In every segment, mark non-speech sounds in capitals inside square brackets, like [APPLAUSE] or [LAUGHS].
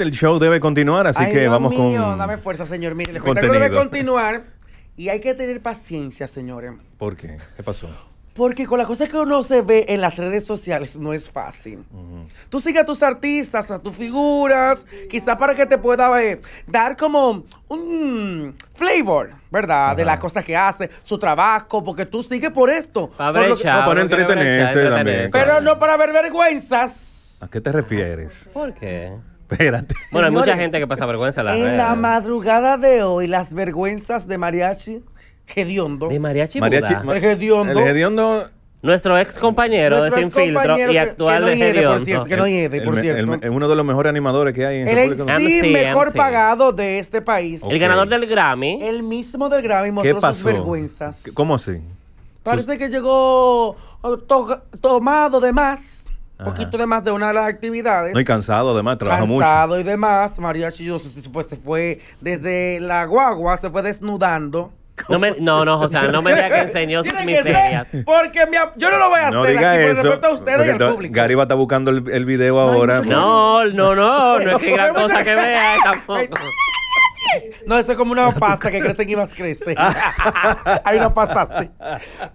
el show debe continuar, así Ay, que Dios vamos mío, con. Dame fuerza, señor. Mire, el debe continuar. Y hay que tener paciencia, señores. ¿Por qué? ¿Qué pasó? Porque con las cosas que uno se ve en las redes sociales no es fácil. Tú sigues a tus artistas, a tus figuras, quizás para que te pueda eh, dar como un flavor, ¿verdad? De las cosas que hace, su trabajo, porque tú sigues por esto. Para, para entretenerse también. Pero no para ver vergüenzas. ¿A qué te refieres? ¿Por qué? Bueno, hay mucha gente que pasa vergüenza en En la madrugada de hoy, las vergüenzas de Mariachi, Gediondo. De Mariachi, Mariachi Buda. El Nuestro ex compañero de Sinfiltro y actual que no de por cierto, que no por cierto. Es uno de los mejores animadores que hay en El República ex ah, mejor pagado de este país. El ganador del Grammy. El mismo del Grammy mostró sus vergüenzas. ¿Cómo así? Parece que llegó oh, tomado de más poquito de más de una de las actividades. No, cansado además, trabaja mucho. Cansado y demás. María Chilloso se fue desde la guagua, se fue desnudando. No, me, no, no, sea no me diga que enseñó sus miserias. Porque yo no lo voy a hacer diga aquí eso, por el a ustedes y al público. a estar buscando el, video ahora. No, no, no, no, es que gran [LAUGHS] cosa que vea [LAUGHS] tampoco. No, eso es como una pasta que crece y más crece. Ah. [LAUGHS] Hay una pasta así.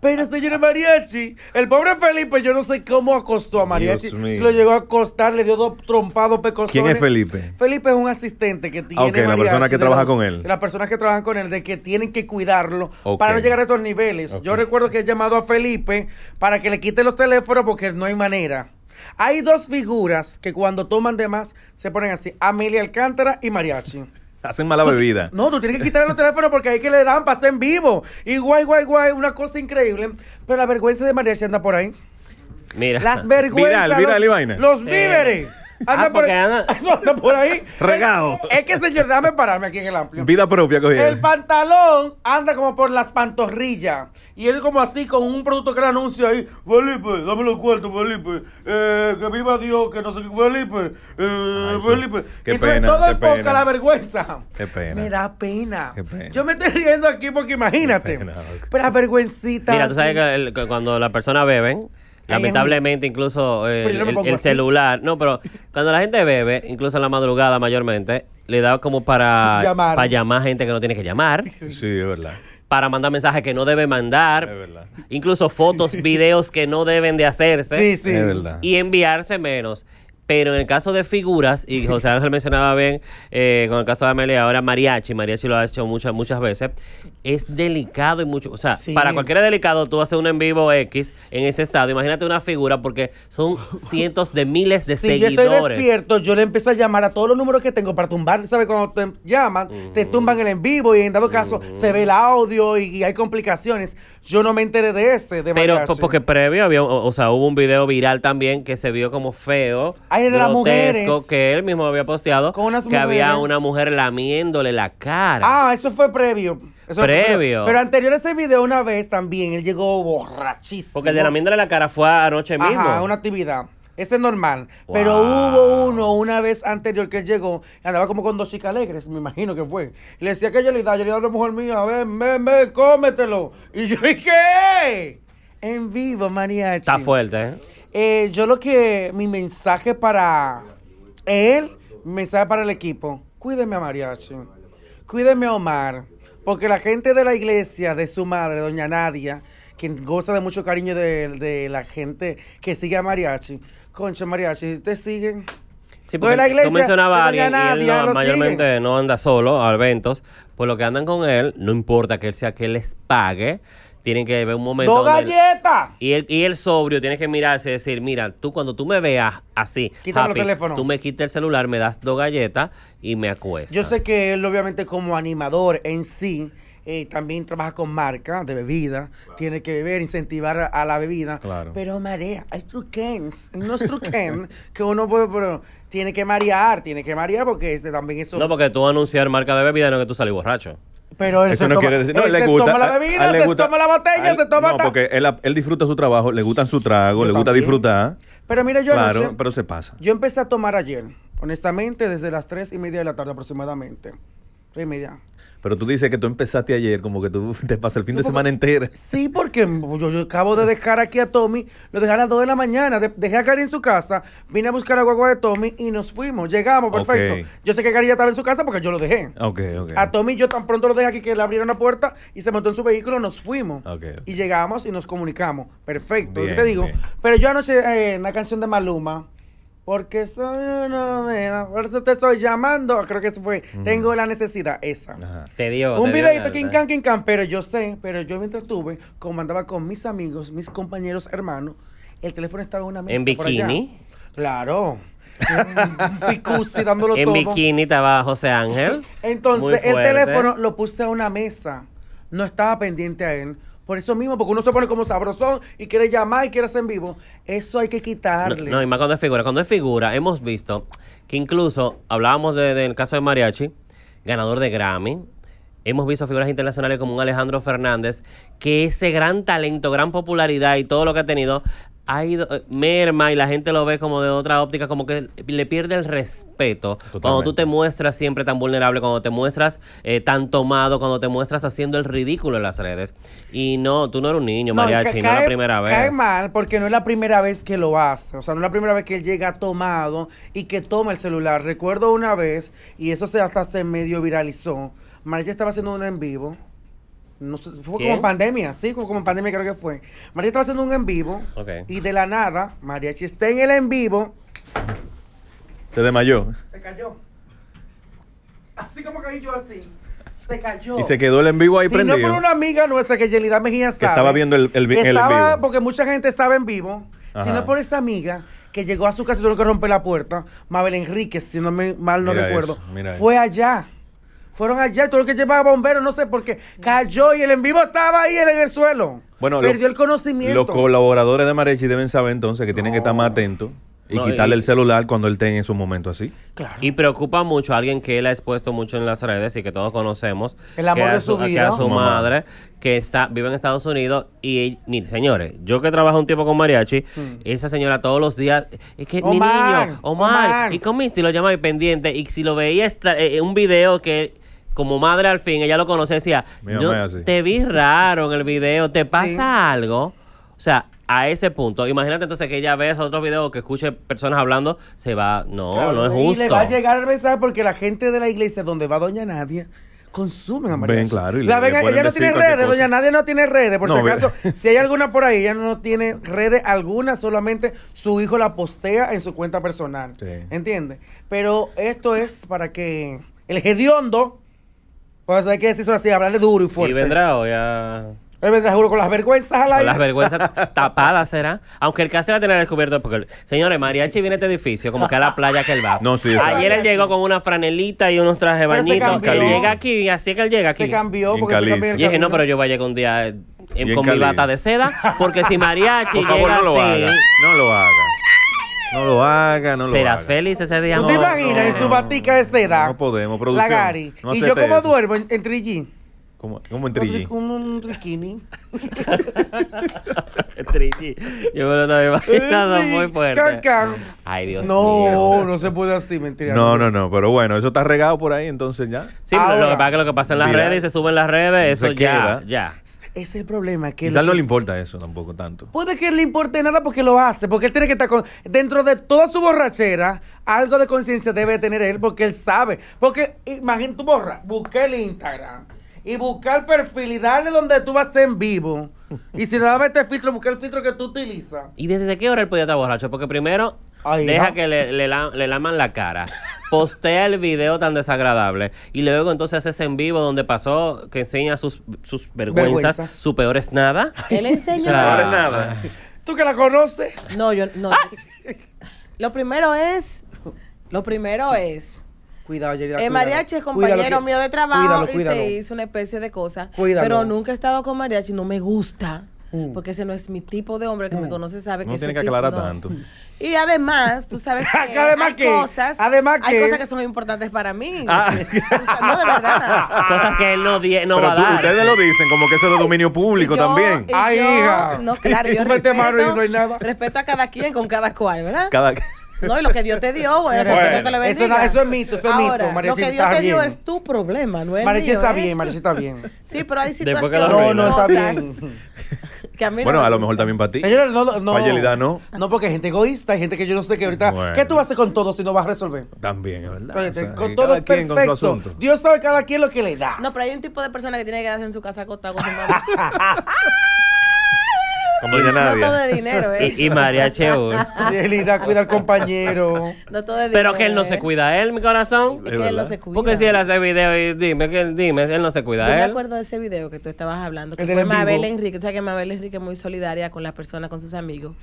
Pero señores mariachi, el pobre Felipe, yo no sé cómo acostó a mariachi. Si lo llegó a acostar, le dio dos trompados pecosones. ¿Quién es Felipe? Felipe es un asistente que tiene. Ah, ok, la persona que trabaja con él. Las personas que trabajan con él, de que tienen que cuidarlo para no llegar a estos niveles. Yo recuerdo que he llamado a Felipe para que le quite los teléfonos porque no hay manera. Hay dos figuras que cuando toman de más se ponen así, Amelia Alcántara y Mariachi hacen mala bebida. No, tú tienes que quitar los teléfonos porque hay que le dan para en vivo. Y guay, guay, guay, una cosa increíble. Pero la vergüenza de María se anda por ahí. Mira. Las vergüenzas. Viral, viral y vaina. Los víveres. Eh. Ah, anda, ah, por, anda... [LAUGHS] anda por ahí. Regado. Es, que, señor, déjame pararme aquí en el amplio. Vida propia cogida. El pantalón anda como por las pantorrillas. Y él como así con un producto que le anuncia ahí. Felipe, dame los cuartos, Felipe. Eh, que viva Dios, que no sé qué. Felipe, eh, Felipe. Qué y pena, todo el poca la vergüenza. Qué pena. Me da pena. Qué pena. Yo me estoy riendo aquí porque imagínate. Qué pena, Pero la vergüencita. Mira, tú sabes que cuando las personas beben Lamentablemente, incluso eh, el, celular. No, pero cuando la gente bebe, incluso en la madrugada mayormente, le da como para llamar, para llamar gente que no tiene que llamar. [LAUGHS] Sí, es verdad para mandar mensajes que no debe mandar, es incluso fotos, [LAUGHS] videos que no deben de hacerse sí, sí. Es verdad. y enviarse menos. Pero en el caso de figuras, y [LAUGHS] José Ángel mencionaba bien, eh, con el caso de Amelia, ahora mariachi, mariachi lo ha hecho muchas, muchas veces, es delicado y mucho. O sea, para cualquiera delicado, tú haces un en vivo X en ese estadio. Imagínate una figura porque son [LAUGHS] cientos de miles de seguidores. Si yo estoy despierto, yo le empiezo a llamar a todos los números que tengo para tumbar. ¿Sabes? Cuando te llaman, te mm. tumban el en vivo y en dado caso mm. se ve el audio y, hay complicaciones. Yo no me enteré de ese. Pero porque previo había, o, sea, hubo un video viral también que se vio como feo. Ay, de las Que él mismo había posteado. que había una mujer lamiéndole la cara. Ah, eso fue previo. Previo. Pero, anterior a ese video, una vez también, él llegó borrachísimo. Porque el de la mierda de la cara fue anoche mismo. Ajá, una actividad. Ese es normal. Pero hubo uno una vez anterior que llegó, andaba como con dos chicas alegres, me imagino que fue. le decía que yo le daba, yo le daba a la mujer mía, ven, ven, ven, cómetelo. Y yo, ¿y qué? En vivo, mariachi. Está fuerte, ¿eh? ¿eh? yo lo que, mi mensaje para él, mensaje para el equipo, cuídeme a mariachi, cuídeme a Omar porque la gente de la iglesia, de su madre, doña Nadia, quien goza de mucho cariño de, la gente que sigue a Mariachi, concha Mariachi, te siguen. Sí, porque tú mencionabas a alguien y él mayormente no anda solo a eventos, por pues lo que andan con él, no importa que él sea que les pague, tienen que ver un momento. ¡Dos galletas! Y el, y el sobrio tiene que mirarse y decir: Mira, tú cuando tú me veas así, Quítame los tú me quitas el celular, me das dos galletas y me acuestas. Yo sé que él, obviamente, como animador en sí, eh, también trabaja con marca de bebida, tiene que beber, incentivar a, la bebida. Claro. Pero marea, hay truquens, es truquens. [LAUGHS] que uno pero tiene que marear, tiene que marear porque este también eso. No, porque tú anunciar marca de bebida no que tú sales borracho. Pero él, no quiere No, le gusta, la bebida, toma la botella, se toma. No, porque él, disfruta su trabajo, le gustan su trago, le gusta disfrutar. Pero mira, yo. Claro, pero se pasa. Yo empecé a tomar ayer, honestamente, desde las tres y media de la tarde aproximadamente. Pero tú dices que tú empezaste ayer, como que tú te pasas el fin de semana entera. Sí, porque yo, acabo de dejar aquí a Tommy, lo dejé a las 2 de la mañana, dejé a Cari en su casa, vine a buscar a Guagua de Tommy y nos fuimos, llegamos, perfecto. Yo sé que Cari ya estaba en su casa porque yo lo dejé. A Tommy yo tan pronto lo dejé aquí que le abrieron la puerta y se montó en su vehículo, nos fuimos. Y llegamos y nos comunicamos, perfecto, yo te digo? Pero yo anoche, eh, en la canción de Maluma, porque soy una Por eso te estoy llamando. Creo que eso fue. Tengo la necesidad esa. Ajá. Te dio. Un videito, que can, Pero yo sé, pero yo mientras tuve, como andaba con mis amigos, mis compañeros, hermanos, el teléfono estaba en una mesa. ¿En bikini? Claro. dándolo [LAUGHS] todo. En bikini estaba José Ángel. Entonces, el teléfono lo puse a una mesa. No estaba pendiente a él. Por eso mismo, porque uno se pone como sabrosón y quiere llamar y quiere hacer en vivo. Eso hay que quitarle. No, y más cuando es figura. Cuando es figura, hemos visto que incluso hablábamos del caso de Mariachi, ganador de Grammy. Hemos visto figuras internacionales como un Alejandro Fernández, que ese gran talento, gran popularidad y todo lo que ha tenido, ha ido eh, merma y la gente lo ve como de otra óptica, como que le pierde el respeto. Cuando tú te muestras siempre tan vulnerable, cuando te muestras eh, tan tomado, cuando te muestras haciendo el ridículo en las redes. Y no, tú no eres un niño, Mariachi, no es la primera vez. Cae mal porque no es la primera vez que lo hace. O sea, no es la primera vez que él llega tomado y que toma el celular. Recuerdo una vez, y eso se hasta se medio viralizó, Mariachi estaba haciendo un en vivo fue como pandemia, sí, como, pandemia creo que fue. María estaba haciendo un en vivo y de la nada, María está en el en vivo. Se desmayó. Se cayó. Así como caí yo así. Se cayó. Y se quedó el en vivo ahí si no por una amiga nuestra que Yelida Mejía sabe. Que estaba viendo el, el, Porque mucha gente estaba en vivo. sino por esta amiga que llegó a su casa y tuvo que romper la puerta, Mabel Enríquez, si no me, mal no recuerdo, fue allá fueron allá todo lo que llevaba bomberos, no sé por qué. Cayó y el en vivo estaba ahí en el suelo. Bueno, Perdió el conocimiento. Los colaboradores de mariachi deben saber entonces que tienen que estar más atentos y quitarle el celular cuando él tenga en su momento así. Y preocupa mucho a alguien que él ha expuesto mucho en las redes y que todos conocemos. El amor de su, vida. Que a su madre, que está, vive en Estados Unidos. Y, ni señores, yo que trabajo un tiempo con mariachi, mm. esa señora todos los días, es que mi niño, Omar, y comiste si lo llamaba pendiente. Y si lo veía eh, un video que como madre al fin, ella lo conoce, decía, te vi raro en el video, ¿te pasa algo? O sea, a ese punto. Imagínate entonces que ella ve otro videos, que escuche personas hablando, se va, no, no es justo. Y le va a llegar el mensaje porque la gente de la iglesia donde va Doña Nadia consumen a María claro, la ella no tiene redes, doña Nadia no tiene redes, por si acaso. Si hay alguna por ahí, ella no tiene redes alguna, solamente su hijo la postea en su cuenta personal. ¿Entiendes? Pero esto es para que el hediondo pues hay que decirlo así, hablarle duro y fuerte. Y vendrá hoy a... Él vendrá juro, con las vergüenzas al aire. Con las vergüenzas [LAUGHS] tapadas será. Aunque el caso va a tener descubierto. Porque, señores, Mariachi viene a este edificio, como que a la playa que él va. No, sí, Ayer él llegó con una franelita y unos trajes bañitos. Llega aquí, así que él llega aquí. Se cambió porque se cambió Y dije, no, pero yo voy a llegar un día eh, con mi bata de seda. Porque si [LAUGHS] Mariachi Por favor, no lo haga. No lo haga. No lo haga, no lo Serás feliz ese día. ¿Tú te imaginas en su batica de seda? No podemos producir. La Gary. y yo como duermo en, en como, como en Trigi. Como un trikini [LAUGHS] Trigi. Yo me lo he imaginado muy fuerte. Ay, Dios no, mío. No, no se puede así, mentira. No, no, no. Pero bueno, eso está regado por ahí, entonces ya. Sí, pero lo que pasa es que lo que pasa en las redes y se en las redes, eso ya, ya. Es el problema. que Quizás no le importa eso tampoco tanto. Puede que le importe nada porque lo hace, porque él tiene que estar con... Dentro de toda su borrachera, algo de conciencia debe tener él porque él sabe. Porque, imagínate, tu borra, busqué el Instagram y buscar perfil y darle donde tú vas en vivo. Y si le daba este filtro, busca el filtro que tú utilizas. ¿Y desde qué hora él podía estar borracho? Porque primero deja que le, le, laman la cara. [LAUGHS] Postea el video tan desagradable. Y luego entonces haces en vivo donde pasó que enseña sus, vergüenzas, Su peor es nada. [LAUGHS] Él enseña. Su peor es nada. ¿Tú que la conoces? No, yo no. Ah. Lo primero es. Lo primero es cuidado, Yerida, El eh, mariachi es compañero mío de trabajo y se hizo una especie de cosa. Cuídalo. Pero nunca he estado con mariachi, no me gusta. Mm. Porque ese no es mi tipo de hombre que me mm. conoce, sabe no que tiene que aclarar tanto. Y además, tú sabes [LAUGHS] que, hay cosas, además hay que... cosas que son importantes para mí. Ah. no de verdad. [LAUGHS] Cosas que él no, va a Ustedes lo dicen como que es de dominio público también. Ay, hija. No, claro, yo respeto, no respeto a cada quien con cada cual, ¿verdad? Cada quien. No, y lo que Dios te dio, bueno, te lo eso, no, eso, es mito, eso es mito. lo que Dios te dio es tu problema, no es Marichi ¿eh? está bien, ¿eh? está bien. Sí, pero hay situaciones no, no está bien. bueno, a lo mejor también para ti. no, no, no. porque hay gente egoísta, hay gente que yo no sé que ahorita. ¿Qué tú vas a hacer con todo si no vas a resolver? También, es verdad. Oye, con todo Dios sabe cada quien lo que le da. No, pero hay un tipo de persona que tiene que quedarse en su casa acostado [LAUGHS] con su [LAUGHS] No todo de dinero, ¿eh? Y, María Cheur. [LAUGHS] Elida cuida al compañero. No todo de Pero que él no se ¿eh? cuida a ¿eh, él, mi corazón. Es que él no se cuida. Porque si él hace video y dime, que él, dime, él no se cuida a él. Yo me ¿eh? acuerdo de ese video que tú estabas hablando, que fue Mabel Enrique. O sea, que Mabel Enrique es muy solidaria con las personas, con sus amigos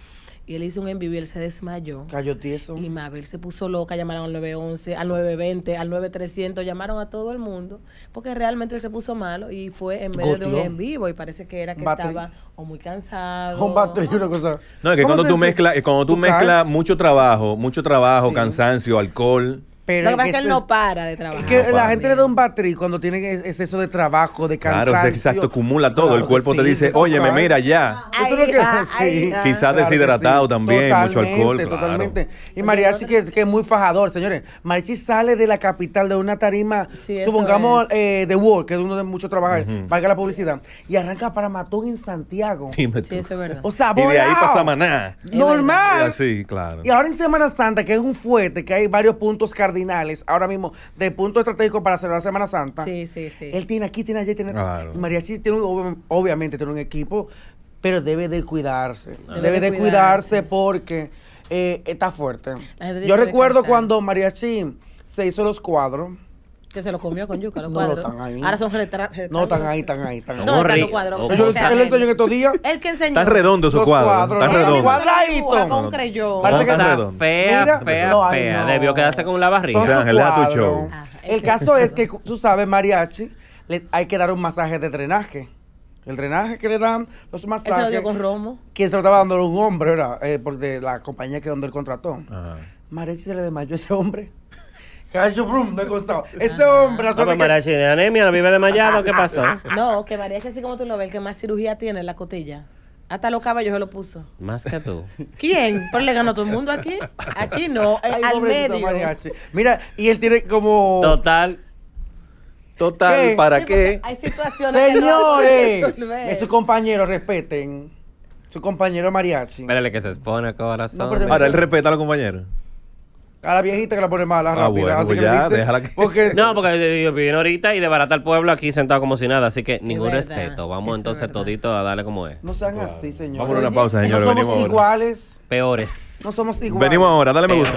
y él hizo un en vivo y él se desmayó. Cayó tieso. Y Mabel se puso loca, llamaron al 911, al 920, al 9300, llamaron a todo el mundo, porque realmente él se puso malo y fue en medio de un en vivo y parece que era que estaba o muy cansado. No, es que eh, cuando tú, mezclas, cuando tú mezclas mucho trabajo, mucho trabajo, cansancio, alcohol pero lo que pasa es que él no para de trabajar. Es que la gente le da un battery cuando tiene exceso de trabajo, de cansancio. Claro, exacto, acumula todo. el cuerpo te dice, oye, me mira ya. Quizás deshidratado también, mucho alcohol. Y Mariachi, que, que, es muy fajador, señores. Mariachi sale de la capital de una tarima, supongamos, eh, de World, que es uno de muchos trabajar valga la publicidad, y arranca para Matón en Santiago. Sí, eso es verdad. O sea, Y de ahí para Samaná. Normal. Sí, claro. Y ahora en Semana Santa, que es un fuerte, que hay varios puntos cardinales ahora mismo, de punto estratégico para celebrar Semana Santa. Sí, sí, sí. Él tiene aquí, tiene allí, tiene. Mariachi tiene, obviamente, tiene un equipo, pero debe de cuidarse. Debe, de, cuidarse, porque eh, está fuerte. Yo recuerdo cuando Mariachi se hizo los cuadros que se lo comió con yuca, los no, cuadros. Están ahí. Ahora son retratos. No, están ahí, están ahí, están ahí. No, están los cuadros. Él enseñó en estos días. El que enseñó. Están redondos esos cuadros. Están redondos. Cuadradito. Con creyó. fea, fea, fea. Debió quedarse con la barriga. tu show. Ah, El caso es [LAUGHS] que, tú sabes, mariachi, le hay que dar un masaje de drenaje. El drenaje que le dan, los masajes. ¿Él se lo dio con Romo? Quien se lo estaba dando un hombre, ¿verdad? Eh, por porque la compañía que donde él contrató. Mariachi se le desmayó ese hombre. Chuprum, no [LAUGHS] Este hombre, de anemia, vive desmayado, ¿qué pasó? [LAUGHS] No, que mariachi, así como tú lo ves, que más cirugía tiene en la cotilla. Hasta los caballos se lo puso. Más que tú. [LAUGHS] ¿Quién? Pero le ganó todo el mundo aquí. Aquí no, eh, al medio. Mira, y él tiene como. Total. Total, ¿para qué? Hay situaciones. Señores, Es no eh, sus compañeros respeten. Su compañero mariachi. Espérale que se expone corazón. Ahora él respeta a los compañeros. A la viejita que la pone mala, ah, rápida. pues ya, déjala que... [LAUGHS] No, porque yo vine ahorita y de barata al pueblo aquí sentado como si nada. Así que ningún respeto. Vamos entonces todito a darle como es. No sean así, señor. Vamos a una pausa, señores. No somos iguales. Peores. No somos iguales. Venimos ahora, dale me gusta.